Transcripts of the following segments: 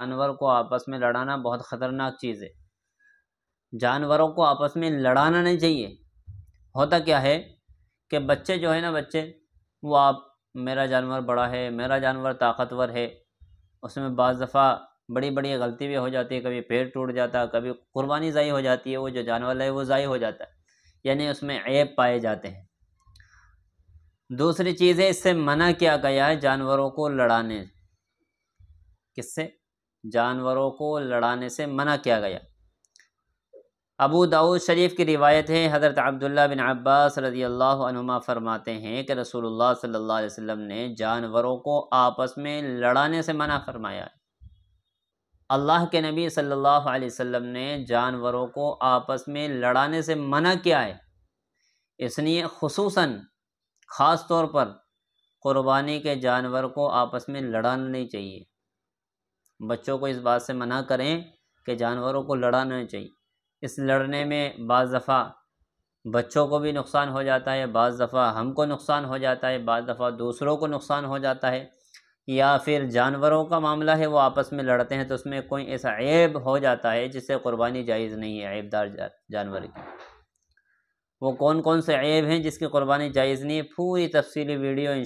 जानवर को आपस में लड़ाना बहुत ख़तरनाक चीज़ है जानवरों को आपस में लड़ाना नहीं चाहिए होता क्या है कि बच्चे जो है ना बच्चे वो आप मेरा जानवर बड़ा है मेरा जानवर ताकतवर है उसमें बज़ दफ़ा बड़ी बड़ी गलती भी हो जाती है कभी पेड़ टूट जाता है कभी कुर्बानी ज़ाई हो जाती है वो जो जानवर है वो ज़ाय हो जाता है यानी उसमें ऐप पाए जाते हैं दूसरी चीज़ है इससे मना किया गया है जानवरों को लड़ाने किससे जानवरों को लड़ाने से मना किया गया अबू दाऊद शरीफ की रिवायत है हज़रत अब्दुल्ला बिन अब्बास रजी अल्लाह अनुमा फरमाते हैं कि रसूलुल्लाह सल्लल्लाहु अलैहि वसल्लम ने जानवरों को आपस में लड़ाने से मना फरमाया अल्लाह के नबी सल्लल्लाहु अलैहि वसल्लम ने जानवरों को आपस में लड़ाने से मना किया है इसलिए खसूस ख़ास तौर पर क़ुरबानी के जानवर को आपस में लड़ाना नहीं चाहिए बच्चों को इस बात से मना करें कि जानवरों को लड़ाना चाहिए इस लड़ने में बज़ दफ़ा बच्चों को भी नुकसान हो जाता है बज़ दफ़ा हमको नुकसान हो जाता है बज़ दफ़ा दूसरों को नुकसान हो जाता है या फिर जानवरों का मामला है वो आपस में लड़ते हैं तो उसमें कोई ऐसा ऐब हो जाता है जिससे कुर्बानी जायज़ नहीं है ऐबदार जा, जानवर की वो कौन कौन से ऐब हैं जिसकी कुर्बानी जायज़ नहीं है पूरी तफसीली वीडियो इन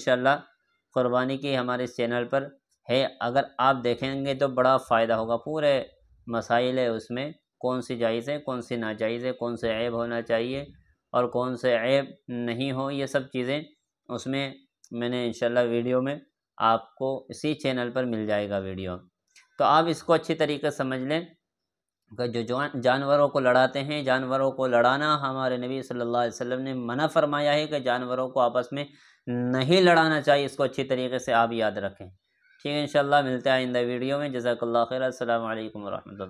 कुर्बानी की हमारे चैनल पर है अगर आप देखेंगे तो बड़ा फ़ायदा होगा पूरे मसाइल है उसमें कौन सी जायज़ है कौन सी नाजायज़ है कौन से ऐब होना चाहिए और कौन से ऐब नहीं हो ये सब चीज़ें उसमें मैंने इंशाल्लाह वीडियो में आपको इसी चैनल पर मिल जाएगा वीडियो तो आप इसको अच्छी तरीके से समझ लें कि जो जानवरों को लड़ाते हैं जानवरों को लड़ाना हमारे नबी सल्लल्लाहु अलैहि वसल्लम ने मना फरमाया है कि जानवरों को आपस में नहीं लड़ाना चाहिए इसको अच्छी तरीके से आप याद रखें ठीक है इंशाल्लाह मिलते हैं आइंदा वीडियो में जजाकल्ला खैर असल वरहमल